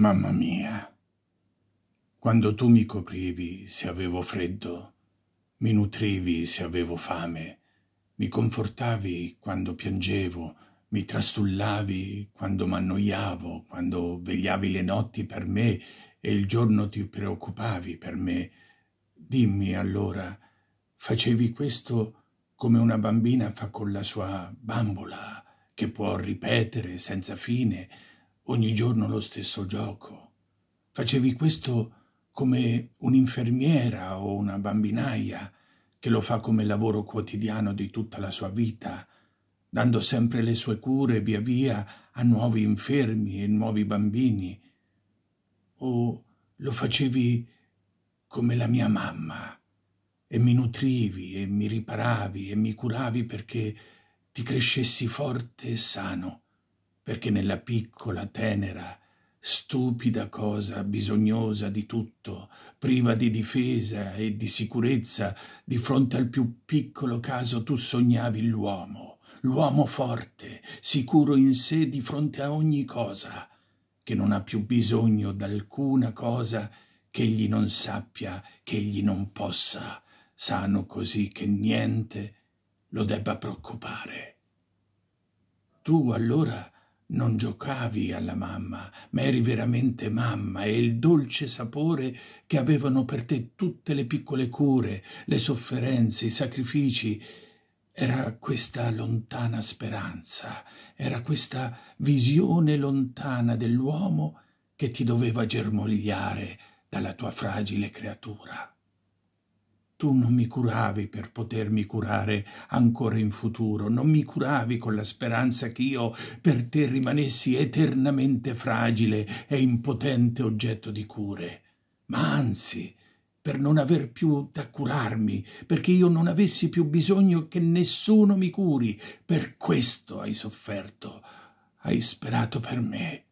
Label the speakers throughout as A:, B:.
A: Mamma mia, quando tu mi coprivi se avevo freddo, mi nutrivi se avevo fame, mi confortavi quando piangevo, mi trastullavi quando m'annoiavo, quando vegliavi le notti per me e il giorno ti preoccupavi per me. Dimmi allora, facevi questo come una bambina fa con la sua bambola, che può ripetere senza fine, ogni giorno lo stesso gioco. Facevi questo come un'infermiera o una bambinaia che lo fa come lavoro quotidiano di tutta la sua vita, dando sempre le sue cure via via a nuovi infermi e nuovi bambini. O lo facevi come la mia mamma e mi nutrivi e mi riparavi e mi curavi perché ti crescessi forte e sano perché nella piccola, tenera, stupida cosa, bisognosa di tutto, priva di difesa e di sicurezza, di fronte al più piccolo caso tu sognavi l'uomo, l'uomo forte, sicuro in sé di fronte a ogni cosa, che non ha più bisogno d'alcuna cosa che egli non sappia, che egli non possa, sano così che niente lo debba preoccupare. Tu allora non giocavi alla mamma, ma eri veramente mamma e il dolce sapore che avevano per te tutte le piccole cure, le sofferenze, i sacrifici. Era questa lontana speranza, era questa visione lontana dell'uomo che ti doveva germogliare dalla tua fragile creatura. Tu non mi curavi per potermi curare ancora in futuro, non mi curavi con la speranza che io per te rimanessi eternamente fragile e impotente oggetto di cure, ma anzi per non aver più da curarmi, perché io non avessi più bisogno che nessuno mi curi, per questo hai sofferto, hai sperato per me.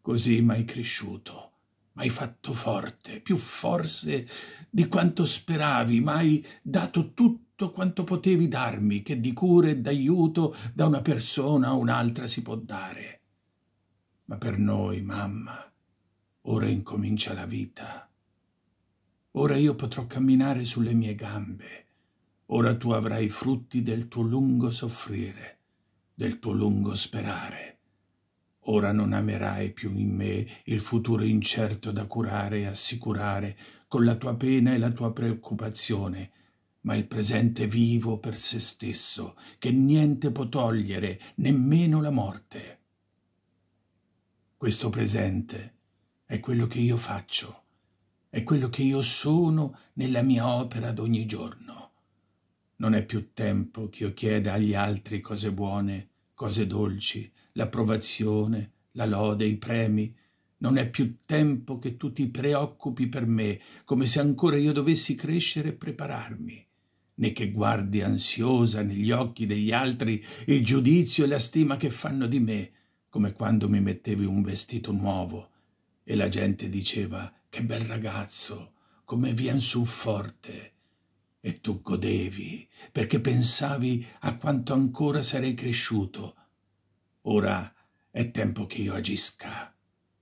A: Così m'hai cresciuto M'hai fatto forte, più forse di quanto speravi, m'hai dato tutto quanto potevi darmi, che di cura e d'aiuto da una persona a un'altra si può dare. Ma per noi, mamma, ora incomincia la vita. Ora io potrò camminare sulle mie gambe. Ora tu avrai i frutti del tuo lungo soffrire, del tuo lungo sperare. Ora non amerai più in me il futuro incerto da curare e assicurare con la tua pena e la tua preoccupazione, ma il presente vivo per se stesso, che niente può togliere, nemmeno la morte. Questo presente è quello che io faccio, è quello che io sono nella mia opera d'ogni giorno. Non è più tempo che io chieda agli altri cose buone, cose dolci, l'approvazione, la lode, i premi. Non è più tempo che tu ti preoccupi per me, come se ancora io dovessi crescere e prepararmi, né che guardi ansiosa negli occhi degli altri il giudizio e la stima che fanno di me, come quando mi mettevi un vestito nuovo e la gente diceva che bel ragazzo, come vien su forte. E tu godevi, perché pensavi a quanto ancora sarei cresciuto, Ora è tempo che io agisca.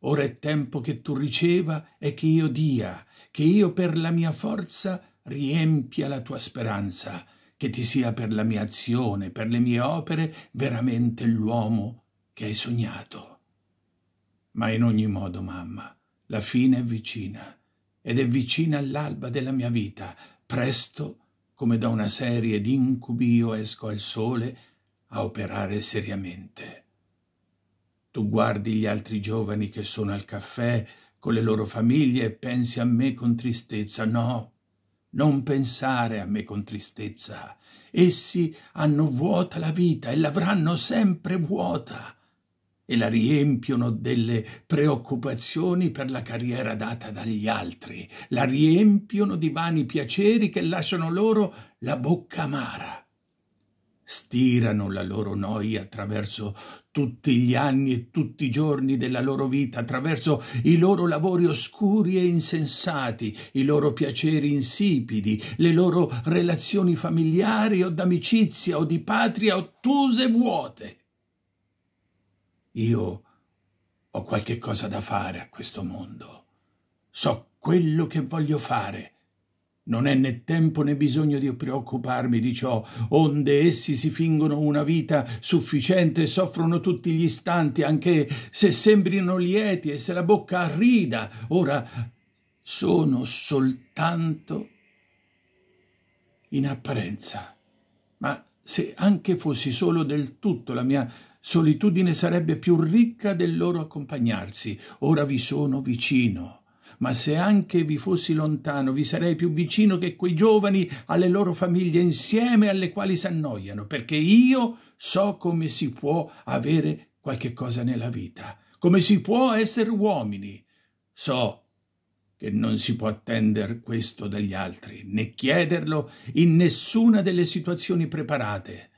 A: Ora è tempo che tu riceva e che io dia, che io per la mia forza riempia la tua speranza, che ti sia per la mia azione, per le mie opere, veramente l'uomo che hai sognato. Ma in ogni modo, mamma, la fine è vicina, ed è vicina all'alba della mia vita. Presto, come da una serie d'incubi, io esco al sole a operare seriamente. Tu guardi gli altri giovani che sono al caffè con le loro famiglie e pensi a me con tristezza. No, non pensare a me con tristezza. Essi hanno vuota la vita e l'avranno sempre vuota e la riempiono delle preoccupazioni per la carriera data dagli altri, la riempiono di vani piaceri che lasciano loro la bocca amara stirano la loro noia attraverso tutti gli anni e tutti i giorni della loro vita, attraverso i loro lavori oscuri e insensati, i loro piaceri insipidi, le loro relazioni familiari o d'amicizia o di patria ottuse e vuote. Io ho qualche cosa da fare a questo mondo. So quello che voglio fare non è né tempo né bisogno di preoccuparmi di ciò, onde essi si fingono una vita sufficiente e soffrono tutti gli istanti, anche se sembrino lieti e se la bocca rida. Ora sono soltanto in apparenza. Ma se anche fossi solo del tutto, la mia solitudine sarebbe più ricca del loro accompagnarsi. Ora vi sono vicino ma se anche vi fossi lontano vi sarei più vicino che quei giovani alle loro famiglie insieme alle quali s'annoiano, perché io so come si può avere qualche cosa nella vita, come si può essere uomini. So che non si può attendere questo dagli altri, né chiederlo in nessuna delle situazioni preparate,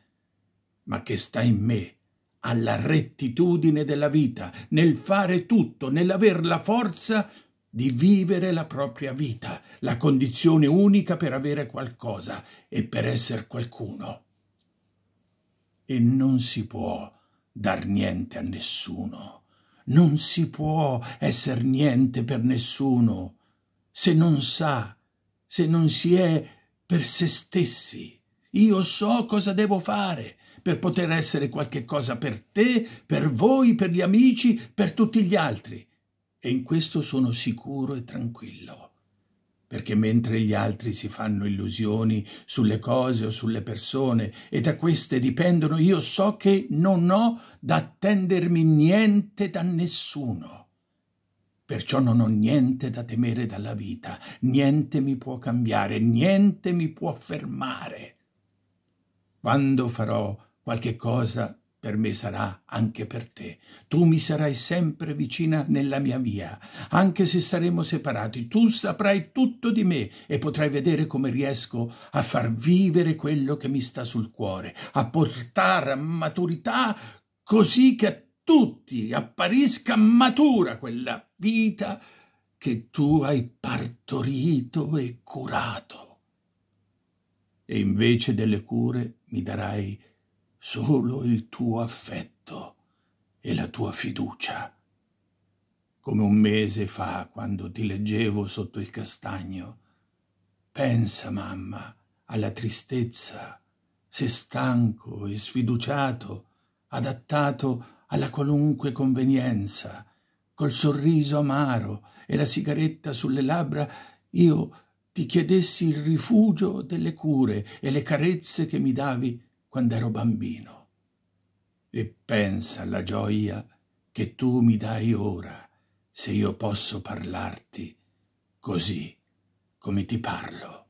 A: ma che sta in me alla rettitudine della vita, nel fare tutto, nell'aver la forza di vivere la propria vita, la condizione unica per avere qualcosa e per essere qualcuno. E non si può dar niente a nessuno, non si può essere niente per nessuno, se non sa, se non si è per se stessi. Io so cosa devo fare per poter essere qualche cosa per te, per voi, per gli amici, per tutti gli altri e in questo sono sicuro e tranquillo, perché mentre gli altri si fanno illusioni sulle cose o sulle persone e da queste dipendono, io so che non ho da attendermi niente da nessuno. Perciò non ho niente da temere dalla vita, niente mi può cambiare, niente mi può fermare. Quando farò qualche cosa per me sarà anche per te. Tu mi sarai sempre vicina nella mia via, anche se saremo separati. Tu saprai tutto di me e potrai vedere come riesco a far vivere quello che mi sta sul cuore, a portare a maturità così che a tutti apparisca matura quella vita che tu hai partorito e curato. E invece delle cure mi darai solo il tuo affetto e la tua fiducia. Come un mese fa, quando ti leggevo sotto il castagno, pensa, mamma, alla tristezza, se stanco e sfiduciato, adattato alla qualunque convenienza, col sorriso amaro e la sigaretta sulle labbra, io ti chiedessi il rifugio delle cure e le carezze che mi davi quando ero bambino. E pensa alla gioia che tu mi dai ora, se io posso parlarti così come ti parlo.